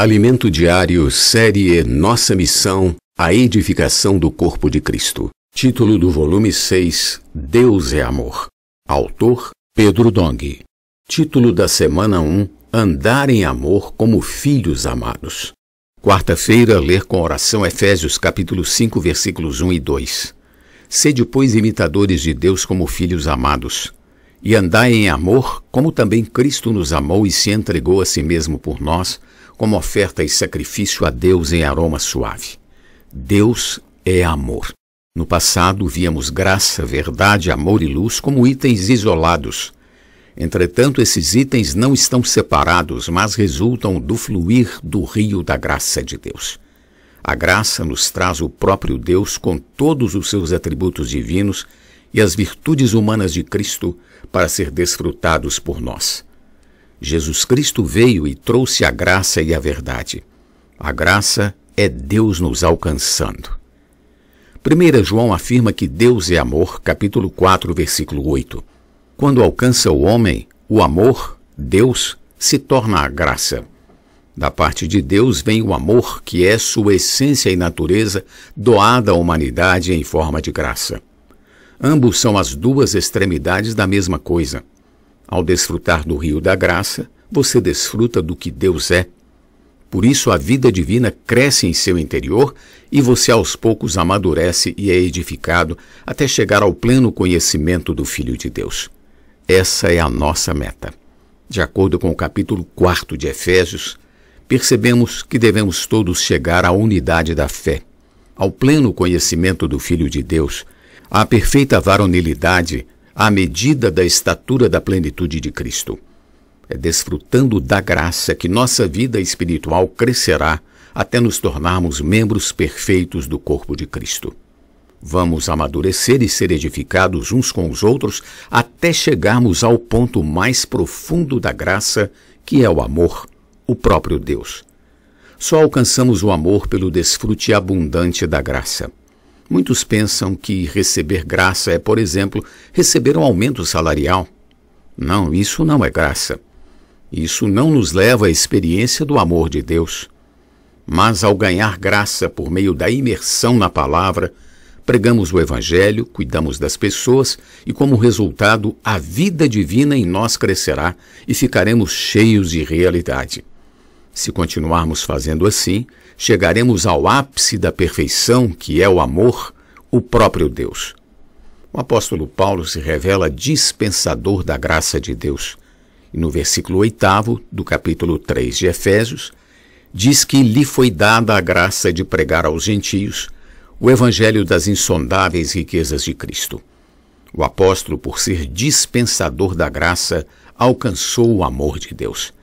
Alimento Diário, série Nossa Missão, a Edificação do Corpo de Cristo. Título do volume 6, Deus é Amor. Autor, Pedro Dong. Título da semana 1, Andar em Amor como Filhos Amados. Quarta-feira, ler com oração Efésios capítulo 5, versículos 1 e 2. Sede, pois, imitadores de Deus como filhos amados, e andai em amor, como também Cristo nos amou e se entregou a si mesmo por nós, como oferta e sacrifício a Deus em aroma suave. Deus é amor. No passado, víamos graça, verdade, amor e luz como itens isolados. Entretanto, esses itens não estão separados, mas resultam do fluir do rio da graça de Deus. A graça nos traz o próprio Deus com todos os seus atributos divinos e as virtudes humanas de Cristo para ser desfrutados por nós. Jesus Cristo veio e trouxe a graça e a verdade. A graça é Deus nos alcançando. 1 João afirma que Deus é amor, capítulo 4, versículo 8. Quando alcança o homem, o amor, Deus, se torna a graça. Da parte de Deus vem o amor, que é sua essência e natureza, doada à humanidade em forma de graça. Ambos são as duas extremidades da mesma coisa. Ao desfrutar do rio da graça, você desfruta do que Deus é. Por isso, a vida divina cresce em seu interior e você aos poucos amadurece e é edificado até chegar ao pleno conhecimento do Filho de Deus. Essa é a nossa meta. De acordo com o capítulo 4 de Efésios, percebemos que devemos todos chegar à unidade da fé, ao pleno conhecimento do Filho de Deus, à perfeita varonilidade à medida da estatura da plenitude de Cristo. É desfrutando da graça que nossa vida espiritual crescerá até nos tornarmos membros perfeitos do corpo de Cristo. Vamos amadurecer e ser edificados uns com os outros até chegarmos ao ponto mais profundo da graça, que é o amor, o próprio Deus. Só alcançamos o amor pelo desfrute abundante da graça. Muitos pensam que receber graça é, por exemplo, receber um aumento salarial. Não, isso não é graça. Isso não nos leva à experiência do amor de Deus. Mas ao ganhar graça por meio da imersão na palavra, pregamos o Evangelho, cuidamos das pessoas e, como resultado, a vida divina em nós crescerá e ficaremos cheios de realidade. Se continuarmos fazendo assim, chegaremos ao ápice da perfeição que é o amor, o próprio Deus. O apóstolo Paulo se revela dispensador da graça de Deus. E no versículo 8 do capítulo 3 de Efésios, diz que lhe foi dada a graça de pregar aos gentios o evangelho das insondáveis riquezas de Cristo. O apóstolo, por ser dispensador da graça, alcançou o amor de Deus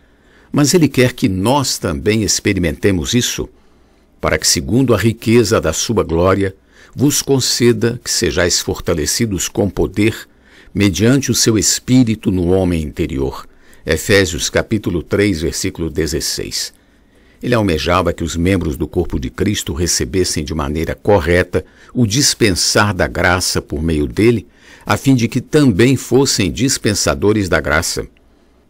mas Ele quer que nós também experimentemos isso, para que, segundo a riqueza da Sua glória, vos conceda que sejais fortalecidos com poder, mediante o seu espírito no homem interior. Efésios capítulo 3, versículo 16. Ele almejava que os membros do corpo de Cristo recebessem de maneira correta o dispensar da graça por meio dele, a fim de que também fossem dispensadores da graça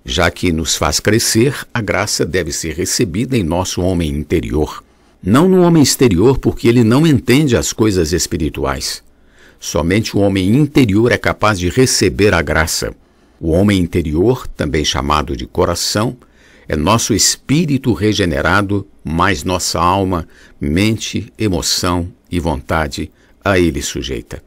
já que nos faz crescer, a graça deve ser recebida em nosso homem interior, não no homem exterior, porque ele não entende as coisas espirituais. Somente o homem interior é capaz de receber a graça. O homem interior, também chamado de coração, é nosso espírito regenerado, mais nossa alma, mente, emoção e vontade a ele sujeita.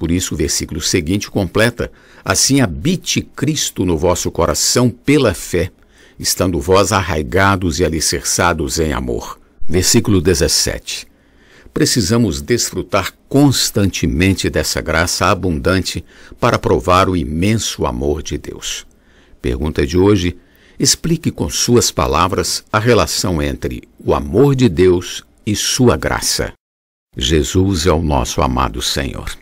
Por isso, o versículo seguinte completa: Assim habite Cristo no vosso coração pela fé, estando vós arraigados e alicerçados em amor. Versículo 17. Precisamos desfrutar constantemente dessa graça abundante para provar o imenso amor de Deus. Pergunta de hoje: explique com suas palavras a relação entre o amor de Deus e sua graça. Jesus é o nosso amado Senhor.